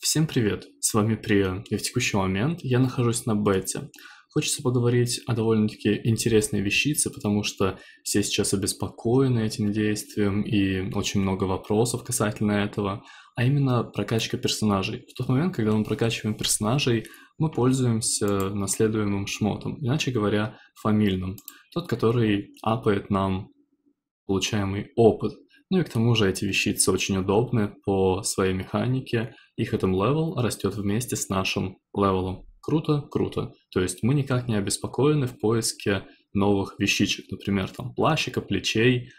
Всем привет, с вами Прия, и в текущий момент я нахожусь на бете. Хочется поговорить о довольно-таки интересной вещице, потому что все сейчас обеспокоены этим действием и очень много вопросов касательно этого, а именно прокачка персонажей. В тот момент, когда мы прокачиваем персонажей, мы пользуемся наследуемым шмотом, иначе говоря, фамильным. Тот, который апает нам получаемый опыт. Ну и к тому же эти вещицы очень удобны по своей механике. Их этом левел растет вместе с нашим левелом. Круто, круто. То есть мы никак не обеспокоены в поиске новых вещичек, например, там плащика, плечей,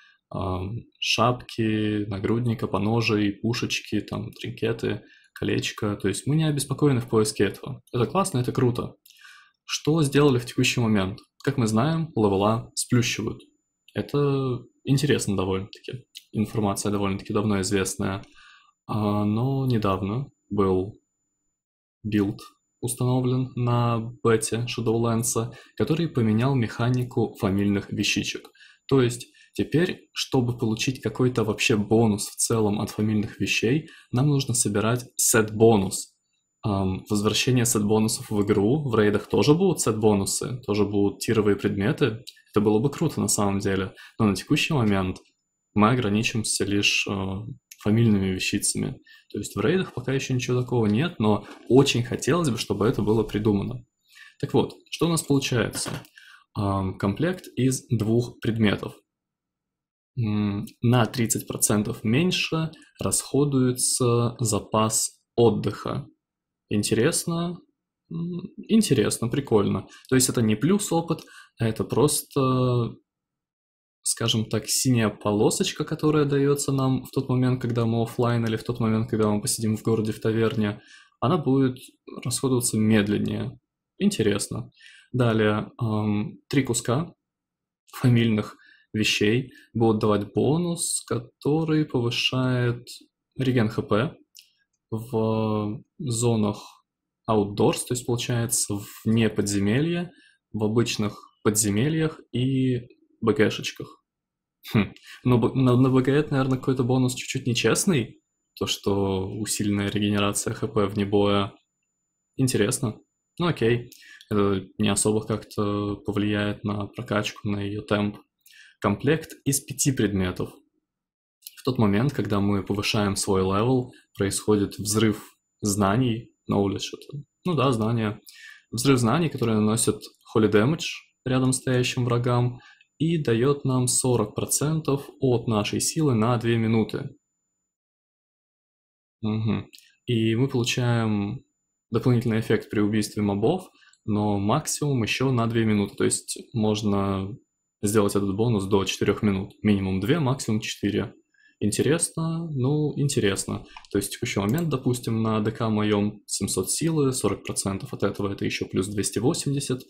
шапки, нагрудника, поножей, пушечки, там, тринкеты, колечко. То есть мы не обеспокоены в поиске этого. Это классно, это круто. Что сделали в текущий момент? Как мы знаем, левела сплющивают. Это интересно довольно-таки информация довольно-таки давно известная, а, но недавно был билд установлен на бете Shadowlands, который поменял механику фамильных вещичек. То есть теперь, чтобы получить какой-то вообще бонус в целом от фамильных вещей, нам нужно собирать сет-бонус. возвращение сет-бонусов в игру, в рейдах тоже будут сет-бонусы, тоже будут тировые предметы. Это было бы круто на самом деле, но на текущий момент – мы ограничимся лишь э, фамильными вещицами. То есть в рейдах пока еще ничего такого нет, но очень хотелось бы, чтобы это было придумано. Так вот, что у нас получается? Э, комплект из двух предметов. На 30% меньше расходуется запас отдыха. Интересно? Интересно, прикольно. То есть это не плюс опыт, а это просто скажем так, синяя полосочка, которая дается нам в тот момент, когда мы офлайн или в тот момент, когда мы посидим в городе в таверне, она будет расходоваться медленнее. Интересно. Далее, эм, три куска фамильных вещей будут давать бонус, который повышает реген ХП в зонах outdoors, то есть получается вне подземелья, в обычных подземельях и БГшечках. Хм. Но ну, на, на БГ это, наверное, какой-то бонус чуть-чуть нечестный. То, что усиленная регенерация ХП вне боя. Интересно. Ну окей. Это не особо как-то повлияет на прокачку, на ее темп. Комплект из пяти предметов. В тот момент, когда мы повышаем свой левел, происходит взрыв знаний, knowledge, это, ну да, знания, взрыв знаний, которые наносят holy damage рядом стоящим врагам, и дает нам 40% от нашей силы на 2 минуты. Угу. И мы получаем дополнительный эффект при убийстве мобов, но максимум еще на 2 минуты. То есть можно сделать этот бонус до 4 минут. Минимум 2, максимум 4. Интересно? Ну, интересно. То есть в текущий момент, допустим, на ДК моем 700 силы, 40% от этого это еще плюс 280,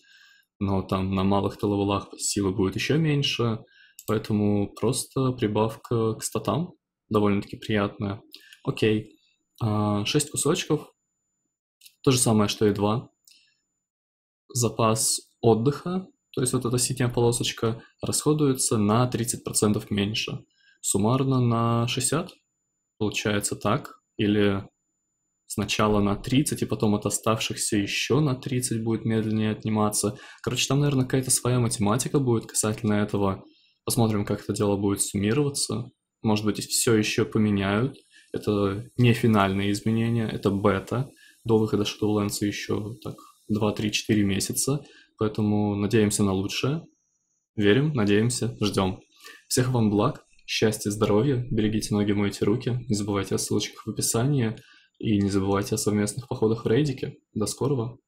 но там на малых толовелах силы будет еще меньше, поэтому просто прибавка к статам довольно-таки приятная. Окей, 6 а, кусочков, то же самое, что и 2. Запас отдыха, то есть вот эта синяя полосочка, расходуется на 30% меньше. Суммарно на 60, получается так, или сначала на 30, и потом от оставшихся еще на 30 будет медленнее отниматься. Короче, там, наверное, какая-то своя математика будет касательно этого. Посмотрим, как это дело будет суммироваться. Может быть, все еще поменяют. Это не финальные изменения, это бета. До выхода Shadowlands еще так 2-3-4 месяца, поэтому надеемся на лучшее. Верим, надеемся, ждем. Всех вам благ, счастья, здоровья, берегите ноги, мойте руки, не забывайте о ссылочках в описании. И не забывайте о совместных походах в рейдике. До скорого!